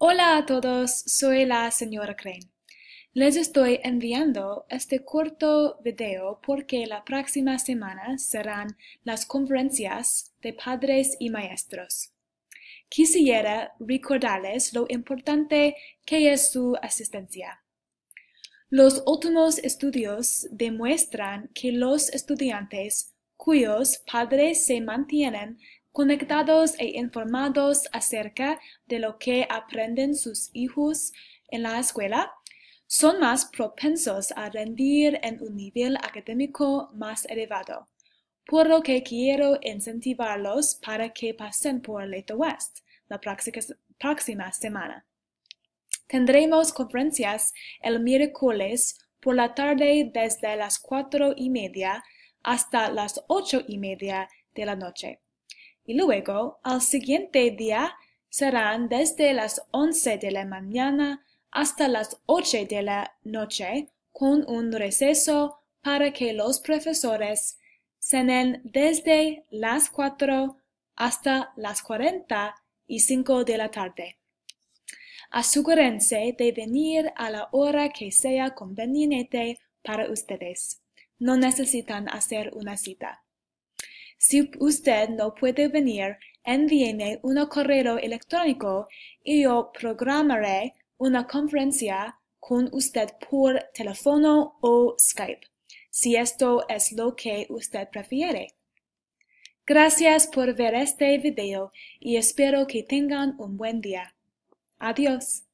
Hola a todos, soy la señora Crane. Les estoy enviando este corto video porque la próxima semana serán las conferencias de padres y maestros. Quisiera recordarles lo importante que es su asistencia. Los últimos estudios demuestran que los estudiantes cuyos padres se mantienen conectados e informados acerca de lo que aprenden sus hijos en la escuela, son más propensos a rendir en un nivel académico más elevado, por lo que quiero incentivarlos para que pasen por Leto West la próxima semana. Tendremos conferencias el miércoles por la tarde desde las cuatro y media hasta las ocho y media de la noche y luego al siguiente día serán desde las once de la mañana hasta las ocho de la noche con un receso para que los profesores cenen desde las cuatro hasta las cuarenta y cinco de la tarde. Asegúrense de venir a la hora que sea conveniente para ustedes. No necesitan hacer una cita. Si usted no puede venir, envíeme un correo electrónico y yo programaré una conferencia con usted por teléfono o Skype, si esto es lo que usted prefiere. Gracias por ver este video y espero que tengan un buen día. Adiós.